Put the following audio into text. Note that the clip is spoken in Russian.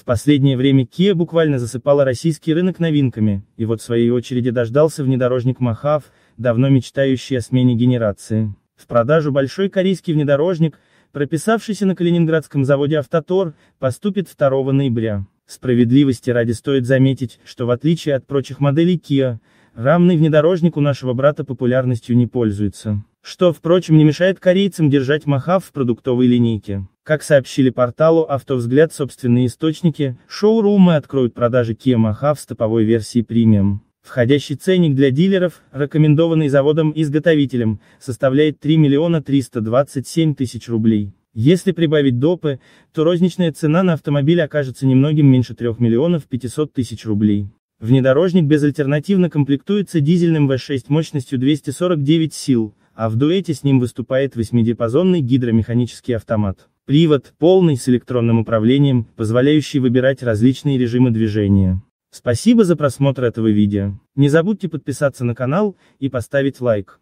В последнее время Kia буквально засыпала российский рынок новинками, и вот в своей очереди дождался внедорожник Махав, давно мечтающий о смене генерации. В продажу большой корейский внедорожник, прописавшийся на калининградском заводе «Автотор», поступит 2 ноября. Справедливости ради стоит заметить, что в отличие от прочих моделей Kia, рамный внедорожник у нашего брата популярностью не пользуется. Что, впрочем, не мешает корейцам держать Махав в продуктовой линейке. Как сообщили порталу «Автовзгляд» собственные источники, шоурумы откроют продажи Kia Mahav в стоповой версии премиум. Входящий ценник для дилеров, рекомендованный заводом-изготовителем, составляет 3 миллиона 327 тысяч рублей. Если прибавить допы, то розничная цена на автомобиль окажется немногим меньше 3 миллионов 500 тысяч рублей. Внедорожник безальтернативно комплектуется дизельным V6 мощностью 249 сил, а в дуэте с ним выступает восьмидиапазонный гидромеханический автомат. Привод, полный с электронным управлением, позволяющий выбирать различные режимы движения. Спасибо за просмотр этого видео. Не забудьте подписаться на канал и поставить лайк.